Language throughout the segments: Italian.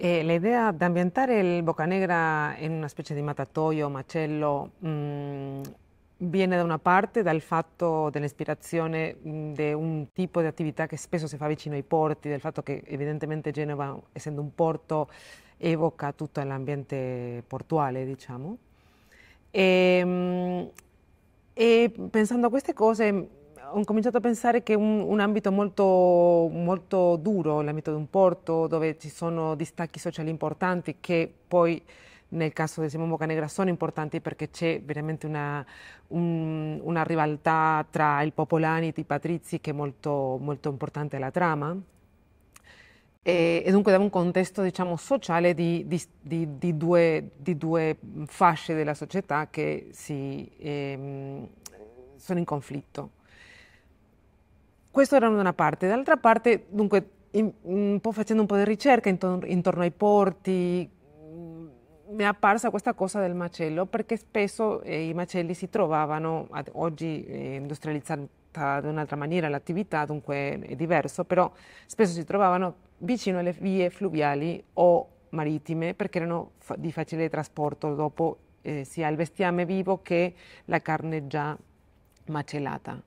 Eh, l'idea di ambientare il Boccanegra in una specie di matatoio, macello, mh, mm, viene da una parte dal fatto dell'ispirazione mm, di un tipo di attività che spesso si fa vicino ai porti, del fatto che evidentemente Genova, essendo un porto, evoca tutto l'ambiente portuale, diciamo. E, ehm, e pensando a queste cose ho cominciato a pensare che è un, un, ambito molto, molto duro, l'ambito di un porto dove ci sono distacchi sociali importanti che poi nel caso di Simone Boccanegra sono importanti perché c'è veramente una, un, una, rivalità tra il Popolani e i Patrizi che è molto, molto importante alla trama. E, e, dunque da un contesto diciamo, sociale di, di, di, due, di, due, fasce della società che si, ehm, sono in conflitto questo era una parte. D'altra parte, dunque, in, un po' facendo un po' di ricerca intorno, intorno ai porti, mm, mi è apparsa questa cosa del macello perché spesso eh, i macelli si trovavano, ad, oggi eh, industrializzata in un'altra maniera l'attività, dunque è diverso, però spesso si trovavano vicino alle vie fluviali o marittime perché erano fa- di facile trasporto dopo eh, sia il bestiame vivo che la carne già macellata.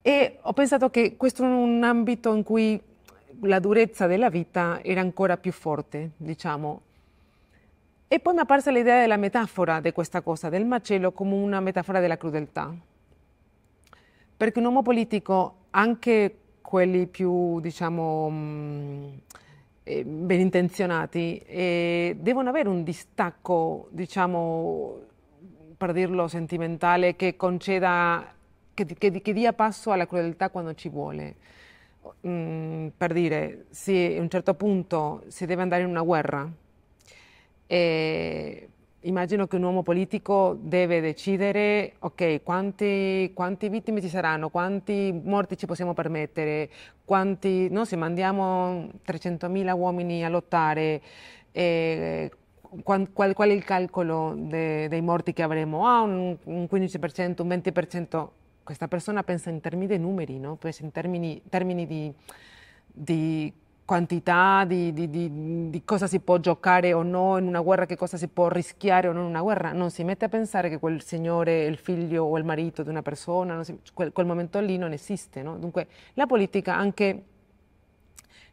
E ho pensato che questo è un ambito in cui la durezza della vita era ancora più forte, diciamo. E poi mi è apparsa l'idea della metafora di questa cosa, del macello come una metafora della crudeltà. Perché un uomo politico, anche quelli più, diciamo, mm, eh, ben intenzionati, eh, devono avere un distacco, diciamo, per dirlo sentimentale, che conceda che, che, che dia passo alla crudeltà quando ci vuole. Mm, per dire, se a un certo punto si deve andare in una guerra, eh, immagino che un uomo politico deve decidere, ok, quante quanti, vittime ci saranno, quanti morti ci possiamo permettere, quanti, no, se mandiamo 300.000 uomini a lottare, eh, qual, qual, qual, è il calcolo de, dei morti che avremo? Ah, un, un 15%, un 20%? questa persona pensa in termini di numeri, no? pensa in termini, termini di, di, quantità, di, di, di cosa si può giocare o no in una guerra, che cosa si può rischiare o no in una guerra, non si mette a pensare che quel signore il figlio o il marito di una persona, si, quel, quel, momento lì non esiste. No? Dunque la politica anche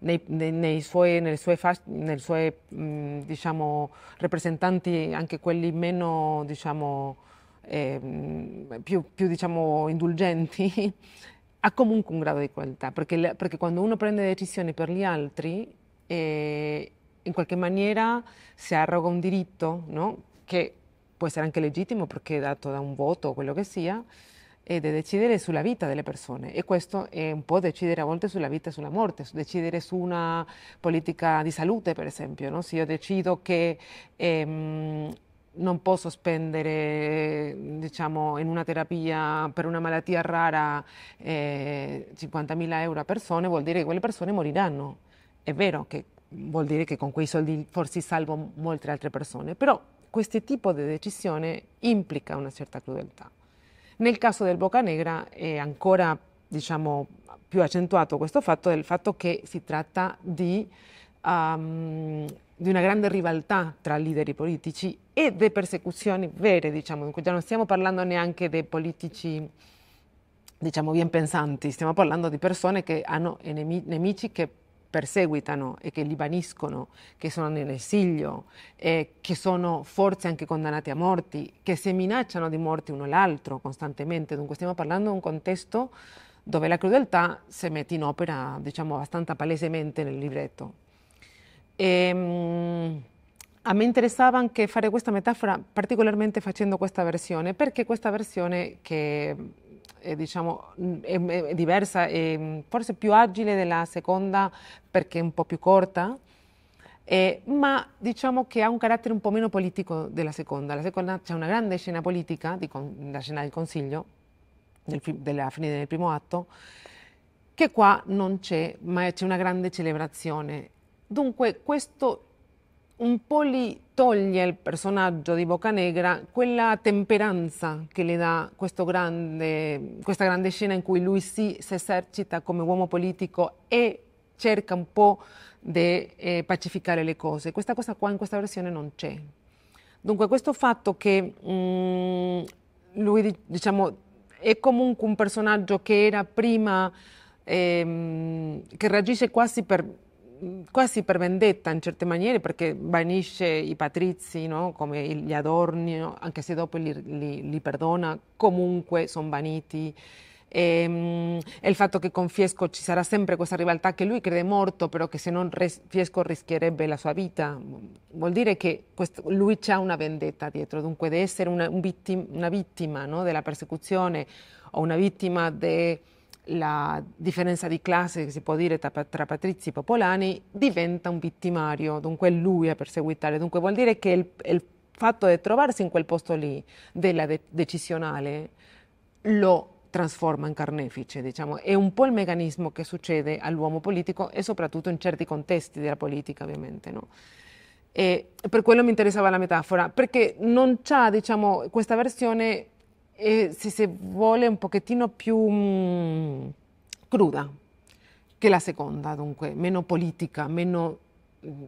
nei, nei, suoi, nei suoi, nei suoi mh, diciamo, rappresentanti, anche quelli meno... Diciamo, eh, più, più diciamo, indulgenti, ha comunque un grado di qualità, perché, perché quando uno prende decisioni per gli altri, eh, in qualche maniera si arroga un diritto, no? che può essere anche legittimo perché è dato da un voto o quello che sia, e di decidere sulla vita delle persone e questo è un po' decidere a volte sulla vita e sulla morte, decidere su una politica di salute per esempio, no? se io decido che ehm, non posso spendere diciamo, in una terapia per una malattia rara eh, 50.000 euro a persone, vuol dire che quelle persone moriranno. È vero che vuol dire che con quei soldi forse salvo molte altre persone, però questo tipo di decisione implica una certa crudeltà. Nel caso del Boca Negra è ancora diciamo, più accentuato questo fatto del fatto che si tratta di um, di una grande rivalità tra leader politici e di persecuzioni vere, diciamo, dunque non stiamo parlando neanche dei politici diciamo ben pensanti, stiamo parlando di persone che hanno nemici che perseguitano e che li baniscono, che sono in esilio, che sono forse anche condannati a morti, che si minacciano di morte uno l'altro costantemente, dunque stiamo parlando di un contesto dove la crudeltà si mette in opera, diciamo, abbastanza palesemente nel libretto. Ehm, a me interessava anche fare questa metafora particolarmente facendo questa versione, perché questa versione che è, diciamo, è, è diversa e forse più agile della seconda perché è un po' più corta, eh, ma diciamo che ha un carattere un po' meno politico della seconda. La seconda c'è una grande scena politica, con, la scena del Consiglio, del, della fine del primo atto, che qua non c'è, ma c'è una grande celebrazione Dunque, questo un po' gli toglie al personaggio di Boccanegra quella temperanza che le dà grande, questa grande scena in cui lui si, si esercita come uomo politico e cerca un po' di eh, pacificare le cose. Questa cosa qua in questa versione non c'è. Dunque questo fatto che mh, mm, lui diciamo, è comunque un personaggio che era prima, ehm, che reagisce quasi per quasi per vendetta in certe maniere perché banisce i patrizi no? come gli adorni, no? anche se dopo li, li, li perdona, comunque sono baniti. Ehm, e, um, il fatto che con Fiesco ci sarà sempre questa rivalità che lui crede morto, però che se non res- Fiesco rischierebbe la sua vita, vuol dire che quest- lui c'ha una vendetta dietro, dunque di essere una, un vittim- una vittima no? della persecuzione o una vittima de- la differenza di classe che si può dire tra, tra Patrizzi e Popolani diventa un vittimario, dunque è lui a perseguitare, dunque vuol dire che il, il fatto di trovarsi in quel posto lì della de- decisionale lo trasforma in carnefice, diciamo, è un po' il meccanismo che succede all'uomo politico e soprattutto in certi contesti della politica ovviamente, no? E per quello mi interessava la metafora, perché non c'è diciamo, questa versione eh, se si vuole, un pochettino più mh, mm, cruda che la seconda, dunque, meno politica, meno, mm,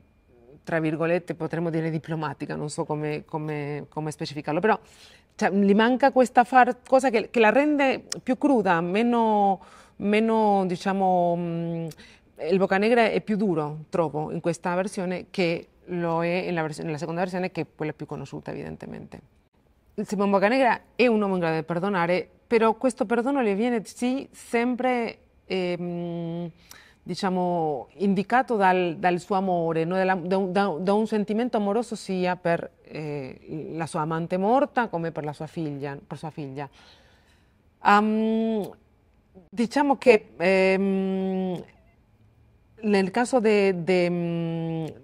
tra virgolette, potremmo dire diplomatica, non so come, come, come specificarlo, però cioè, gli manca questa cosa che, che, la rende più cruda, meno, meno diciamo, mh, mm, il Boccanegra è più duro, trovo, in questa versione che lo è nella, versione, nella seconda versione, che è quella più conosciuta, evidentemente. Simon Boccanegra è un uomo in grado di perdonare, però questo perdono le viene sì sempre eh, diciamo, indicato dal, dal, suo amore, no? da, da, da, un sentimento amoroso sia per eh, la sua amante morta come per sua figlia. Per sua figlia. Um, diciamo che ehm, nel caso de, de,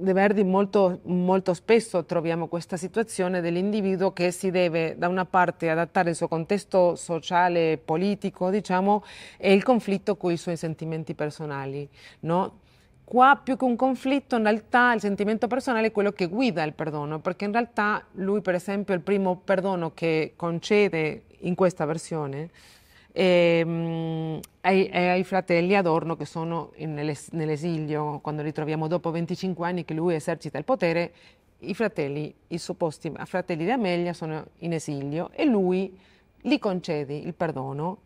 De Verdi molto, molto, spesso troviamo questa situazione dell'individuo che si deve da una parte adattare il suo contesto sociale e politico diciamo, e il conflitto con i suoi sentimenti personali. No? Qua più che un conflitto in realtà il sentimento personale è quello che guida il perdono, perché in realtà lui per esempio il primo perdono che concede in questa versione e, ehm, ai, ai, fratelli Adorno che sono nell'es, nell'esilio, quando li troviamo dopo 25 anni che lui esercita il potere, i fratelli, i supposti fratelli di Amelia sono in esilio e lui gli concede il perdono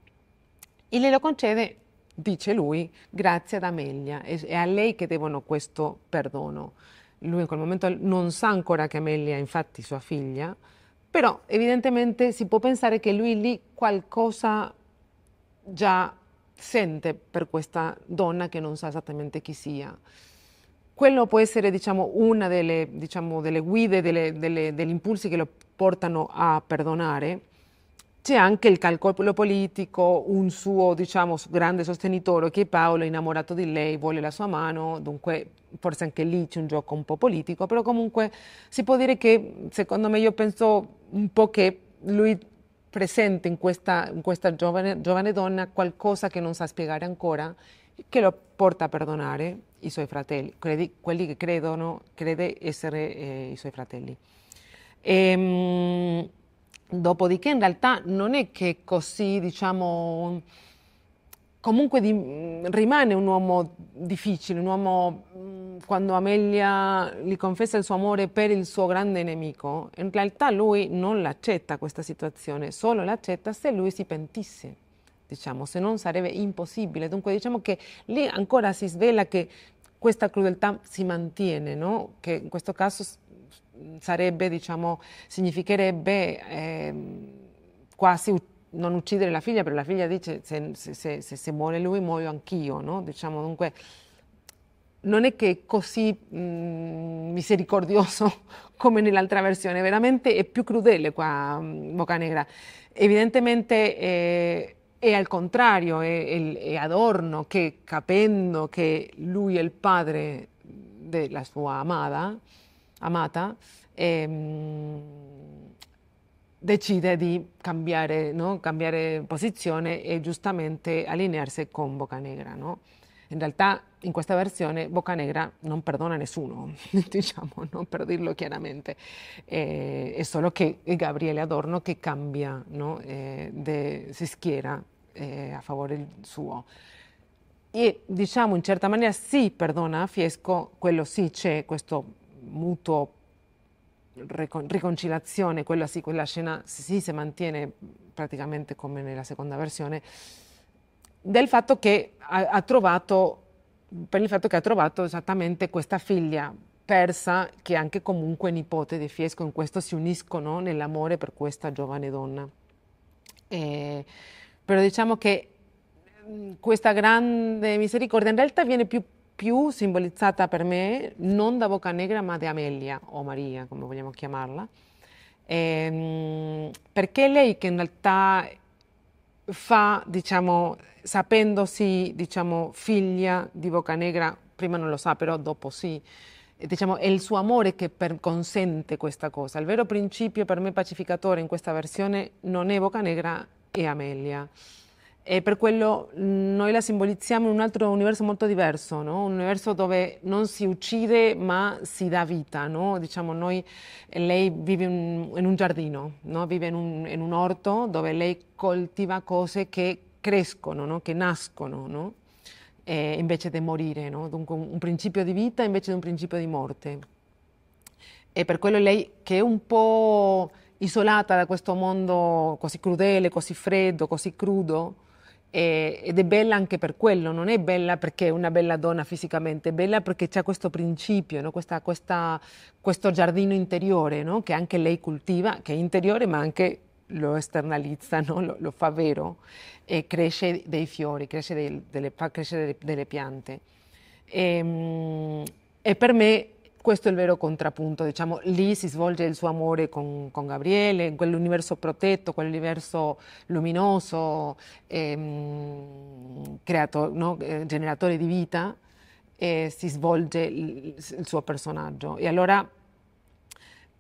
e glielo concede, dice lui, grazie ad Amelia, è a lei che devono questo perdono. Lui in quel momento non sa ancora che Amelia è infatti sua figlia, però evidentemente si può pensare che lui lì qualcosa già sente per questa donna che non sa esattamente chi sia. Quello può essere diciamo, una delle, diciamo, delle guide, delle, delle, degli impulsi che lo portano a perdonare. C'è anche il calcolo politico, un suo diciamo, grande sostenitore che Paolo è innamorato di lei, vuole la sua mano, dunque forse anche lì c'è un gioco un po' politico, però comunque si può dire che secondo me io penso un po' che lui presente in questa, in questa giovane, giovane, donna qualcosa che non sa spiegare ancora, che lo porta a perdonare i suoi fratelli, credi, quelli che credono, crede essere eh, i suoi fratelli. E, ehm, dopodiché in realtà non è che così, diciamo, comunque di, mm, rimane un uomo difficile, un uomo mm, quando Amelia gli confessa il suo amore per il suo grande nemico, in realtà lui non l'accetta questa situazione, solo l'accetta se lui si pentisse. Diciamo, se non sarebbe impossibile. Dunque diciamo che lì ancora si svela che questa crudeltà si mantiene, no? che in questo caso sarebbe, diciamo, significherebbe eh, quasi uccidere non uccidere la figlia, però la figlia dice se, se, se, se muore lui muoio anch'io, no? diciamo, dunque non è che è così mh, mm, misericordioso come nell'altra versione, veramente è più crudele qua mm, Bocca Negra. Evidentemente eh, è al contrario, è, è, è, Adorno che capendo che lui è il padre della sua amata, amata eh, decide di cambiare, no? cambiare, posizione e giustamente allinearsi con Bocca Negra. No? In realtà in questa versione Boccanegra non perdona nessuno, diciamo, non per dirlo chiaramente, eh, è solo che è Gabriele Adorno che cambia, no? eh, de, si schiera eh, a favore suo. E diciamo in certa maniera sì perdona a Fiesco, quello sì c'è questo mutuo ricon- riconciliazione, quella sì, quella scena sì si mantiene praticamente come nella seconda versione del fatto che ha, ha trovato, per il fatto che ha trovato esattamente questa figlia persa che è anche comunque nipote di Fiesco, in questo si uniscono nell'amore per questa giovane donna. Eh, però diciamo che mm, questa grande misericordia in realtà viene più, più, simbolizzata per me non da Negra ma da Amelia o Maria, come vogliamo chiamarla, eh, perché lei che in realtà fa, diciamo, sapendosi, diciamo, figlia di Boccanegra, prima non lo sa, però dopo sì. Diciamo, è il suo amore che per, consente questa cosa. Il vero principio per me pacificatore in questa versione non è Boccanegra, è Amelia e per quello mm, noi la simbolizziamo in un altro universo molto diverso, no? un universo dove non si uccide ma si dà vita, no? diciamo noi, lei vive in, in un giardino, no? vive in un, in un, orto dove lei coltiva cose che crescono, che nascono, eh, invece di morire, dunque un principio di vita invece di un principio di morte. E per quello lei che è un po' isolata da questo mondo così crudele, così freddo, così crudo, ed è bella anche per quello, non è bella perché è una bella donna fisicamente, è bella perché c'è questo principio, no? questa, questa, questo giardino interiore no? che anche lei coltiva, che è interiore ma anche lo esternalizza, no? lo, lo, fa vero e cresce dei fiori, cresce dei, delle, fa crescere delle, delle piante. E, ehm, e per me questo è il vero contrappunto, diciamo, lì si svolge il suo amore con, con Gabriele, in quell'universo protetto, quell'universo luminoso, ehm, creato, no? Eh, generatore di vita, eh, si svolge il, il, suo personaggio. E allora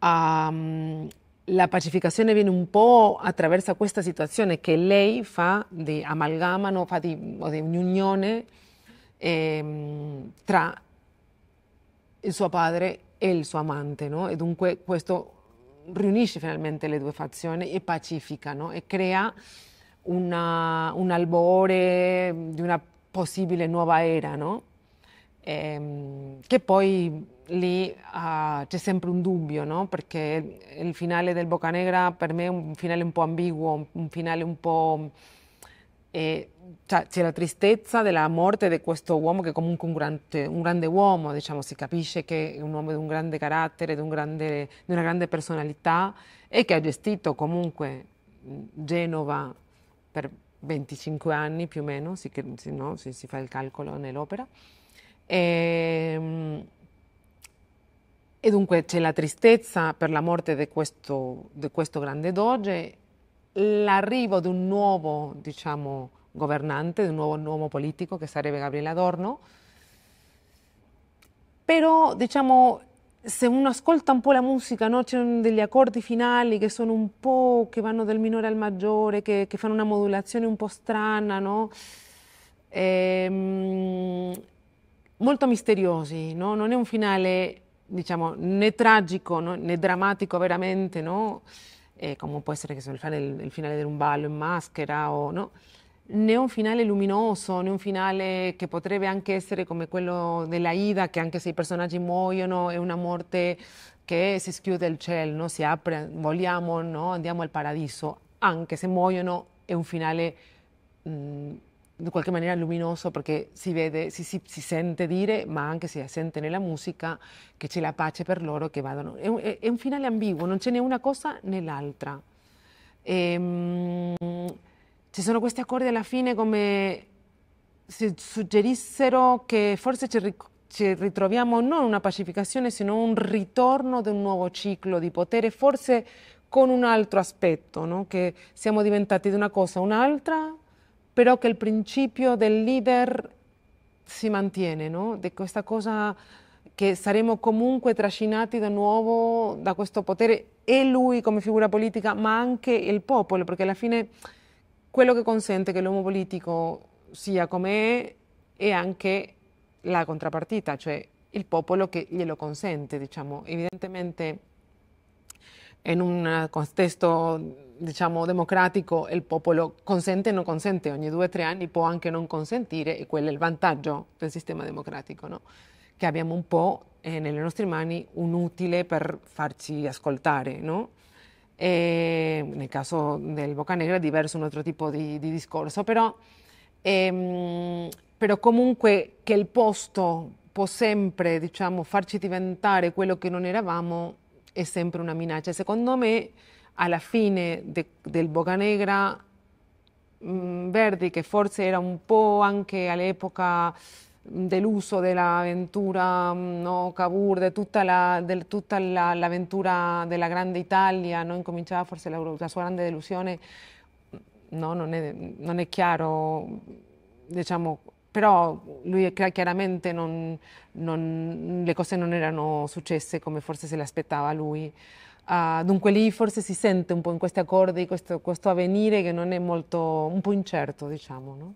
um, la pacificazione viene un po' attraverso questa situazione che lei fa di amalgamano, fa di, o di un'unione eh, tra il suo padre e il suo amante, no? E dunque questo riunisce finalmente le due fazioni e pacifica, no? E crea una, un albore di una possibile nuova era, no? E, ehm, che poi lì uh, c'è sempre un dubbio, no? Perché il finale del Boccanegra per me è un finale un po' ambiguo, un finale un po' eh, cioè, c'è la tristezza della morte di questo uomo che è comunque un grande, un grande uomo, diciamo, si capisce che è un uomo di un grande carattere, di, un grande, di una grande personalità e che ha gestito comunque Genova per 25 anni più o meno, se, no, si, si fa il calcolo nell'opera. E, ehm, e dunque c'è la tristezza per la morte di questo, questo, grande doge l'arrivo di un nuovo diciamo, governante, di un nuovo, nuovo politico che sarebbe Gabriele Adorno, però diciamo, se uno ascolta un po' la musica, no? c'è degli accordi finali che sono un po' che vanno dal minore al maggiore, che, che fanno una modulazione un po' strana, no? Ehm, molto misteriosi, no? non è un finale diciamo, né tragico né drammatico veramente, no? Eh, puede ser può essere se il, hacer il, finale de un ballo en maschera o no? né un finale luminoso, ni un finale che potrebbe anche como come de la Ida, que aunque se i personaggi muoiono è una morte que si schiude il cielo, no? si apre, vogliamo, no? andiamo al paradiso, aunque se muoiono es un finale... Eh, mm, in qualche maniera luminoso perché si vede, si, si, si, sente dire, ma anche si sente nella musica, che c'è la pace per loro che vadano. È un, è un finale ambiguo, non c'è né una cosa né l'altra. Ehm, ci sono questi accordi alla fine come se suggerissero che forse ci, ric- ci ritroviamo non una pacificazione, sino un ritorno di un nuovo ciclo di potere, forse con un altro aspetto, no? che siamo diventati di una cosa un'altra però che il principio del leader si mantiene, no? di questa cosa che saremo comunque trascinati di nuovo da questo potere e lui come figura politica, ma anche il popolo, perché alla fine quello che consente che l'uomo politico sia come è è anche la contrapartita, cioè il popolo che glielo consente, diciamo. Evidentemente en un eh, contesto diciamo democratico il popolo consente o non consente, ogni due o tre anni può anche non consentire e quello è il vantaggio del sistema democratico, no? che abbiamo un po' eh, nelle nostre mani un utile per farci ascoltare. No? E nel caso del Bocca Negra è diverso un altro tipo di, di discorso, però, ehm, però comunque che il posto può sempre diciamo, farci diventare quello che non eravamo è sempre una minaccia. Secondo me, alla fine de, del Boca Negra, mm, Verdi, che forse era un po' anche all'epoca dell'uso dell'avventura mm, no, Cavour, di tutta, la, de, tutta la, l'avventura della grande Italia, no? incominciava forse la, la sua grande delusione, no, non, è, non è chiaro diciamo, però lui chiaramente non, non, le cose non erano successe come forse se le aspettava lui. Uh, dunque lì forse si sente un po' in questi accordi questo, questo avvenire che non è molto, un po' incerto, diciamo. No?